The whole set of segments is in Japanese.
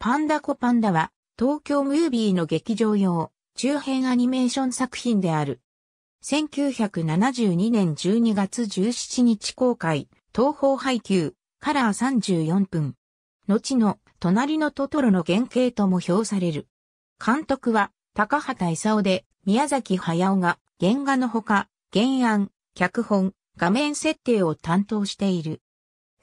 パンダコパンダは、東京ムービーの劇場用、中編アニメーション作品である。1972年12月17日公開、東方配給、カラー34分。後の、隣のトトロの原型とも評される。監督は、高畑勲で、宮崎駿が、原画のほか、原案、脚本、画面設定を担当している。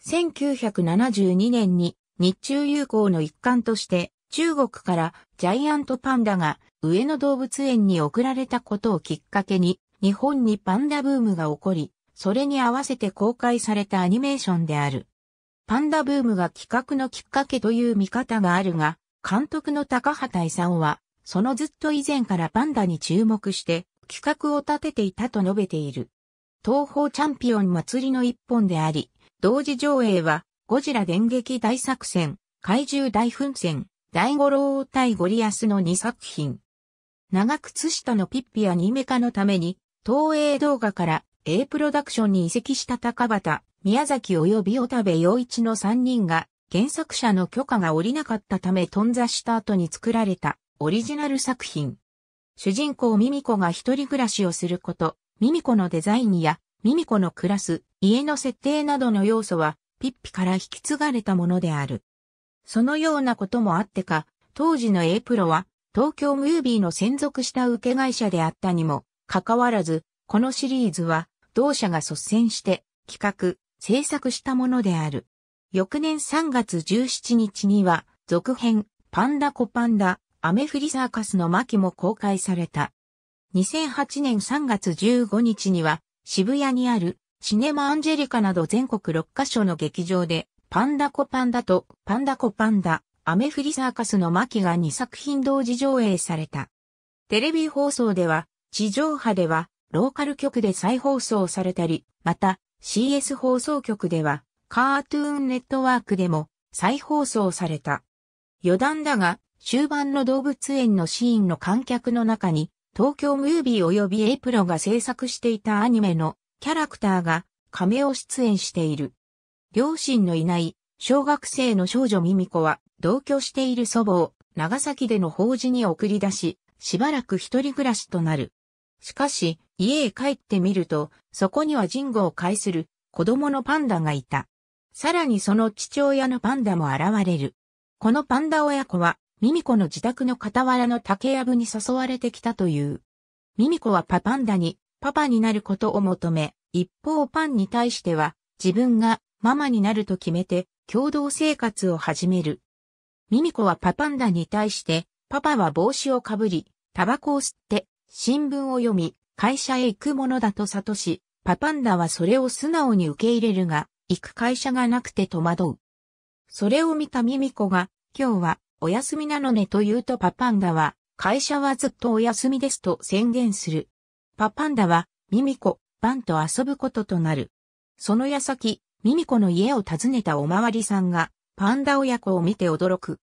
1972年に日中友好の一環として、中国からジャイアントパンダが上野動物園に送られたことをきっかけに、日本にパンダブームが起こり、それに合わせて公開されたアニメーションである。パンダブームが企画のきっかけという見方があるが、監督の高畑勲は、そのずっと以前からパンダに注目して企画を立てていたと述べている。東方チャンピオン祭りの一本であり、同時上映はゴジラ電撃大作戦、怪獣大奮戦、大五郎対ゴリアスの2作品。長靴下のピッピアニメ化のために、東映動画から A プロダクションに移籍した高畑、宮崎及び小田部陽一の3人が、原作者の許可が下りなかったため頓挫した後に作られたオリジナル作品。主人公ミミコが一人暮らしをすること、ミミコのデザインやミミコの暮らす家の設定などの要素はピッピから引き継がれたものである。そのようなこともあってか、当時の A プロは東京ムービーの専属した受け会社であったにもかかわらず、このシリーズは同社が率先して企画、制作したものである。翌年3月17日には続編パンダコパンダアメフリサーカスの巻も公開された。2008年3月15日には渋谷にあるシネマアンジェリカなど全国6カ所の劇場で、パンダコパンダとパンダコパンダ、アメフリサーカスの巻が2作品同時上映された。テレビ放送では、地上波では、ローカル局で再放送されたり、また、CS 放送局では、カートゥーンネットワークでも、再放送された。余談だが、終盤の動物園のシーンの観客の中に、東京ムービー及びエイプロが制作していたアニメのキャラクターが亀を出演している。両親のいない小学生の少女ミミコは同居している祖母を長崎での法事に送り出し、しばらく一人暮らしとなる。しかし、家へ帰ってみると、そこには人語を介する子供のパンダがいた。さらにその父親のパンダも現れる。このパンダ親子は、ミミコの自宅の傍らの竹やぶに誘われてきたという。ミミコはパパンダにパパになることを求め、一方パンに対しては、自分がママになると決めて、共同生活を始める。ミミコはパパンダに対して、パパは帽子をかぶり、タバコを吸って、新聞を読み、会社へ行くものだと悟し、パパンダはそれを素直に受け入れるが、行く会社がなくて戸惑う。それを見たミミコが、今日はお休みなのねと言うとパパンダは、会社はずっとお休みですと宣言する。パパンダは、ミミコ、バンと遊ぶこととなる。その矢先、ミミコの家を訪ねたおまわりさんが、パンダ親子を見て驚く。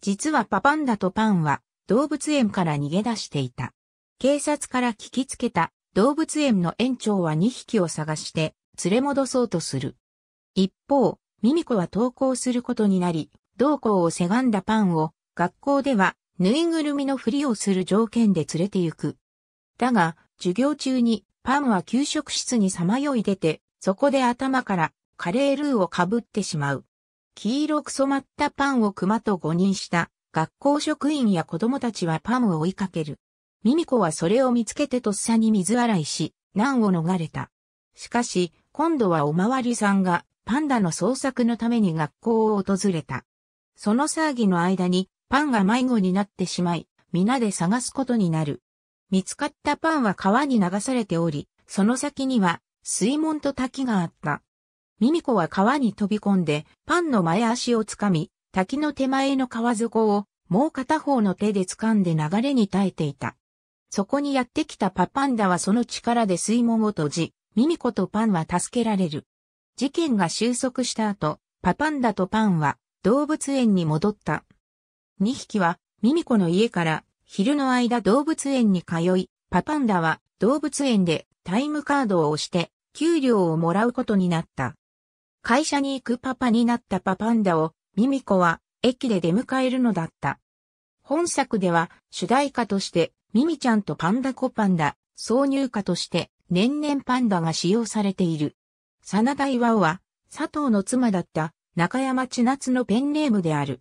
実はパパンダとパンは、動物園から逃げ出していた。警察から聞きつけた、動物園の園長は2匹を探して、連れ戻そうとする。一方、ミミコは登校することになり、同校をせがんだパンを、学校では、ぬいぐるみのふりをする条件で連れて行く。だが、授業中にパンは給食室にさまよい出て、そこで頭からカレールーをかぶってしまう。黄色く染まったパンを熊と誤認した学校職員や子供たちはパンを追いかける。ミミコはそれを見つけてとっさに水洗いし、難を逃れた。しかし、今度はおまわりさんがパンダの捜索のために学校を訪れた。その騒ぎの間にパンが迷子になってしまい、皆で探すことになる。見つかったパンは川に流されており、その先には水門と滝があった。ミミコは川に飛び込んで、パンの前足をつかみ、滝の手前の川底を、もう片方の手で掴んで流れに耐えていた。そこにやってきたパパンダはその力で水門を閉じ、ミミコとパンは助けられる。事件が収束した後、パパンダとパンは動物園に戻った。2匹はミミコの家から昼の間動物園に通い、パパンダは動物園でタイムカードを押して給料をもらうことになった。会社に行くパパになったパパンダをミミコは駅で出迎えるのだった。本作では主題歌としてミミちゃんとパンダコパンダ挿入歌として年々パンダが使用されている。真田ワオは佐藤の妻だった中山千夏のペンネームである。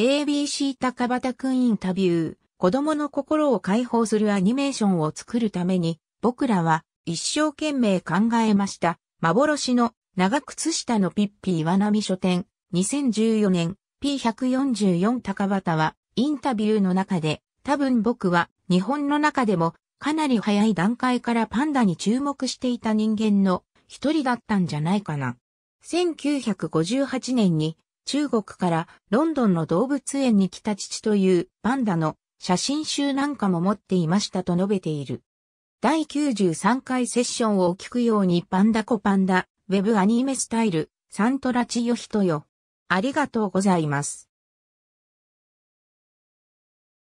ABC 高畑くんインタビュー、子供の心を解放するアニメーションを作るために、僕らは一生懸命考えました。幻の長靴下のピッピ岩波書店、2014年 P144 高畑は、インタビューの中で、多分僕は日本の中でもかなり早い段階からパンダに注目していた人間の一人だったんじゃないかな。1958年に中国からロンドンの動物園に来た父というパンダの写真集なんかも持っていましたと述べている。第93回セッションを聞くようにパンダコパンダ、ウェブアニメスタイル、サントラチヨヒトよ。ありがとうございます。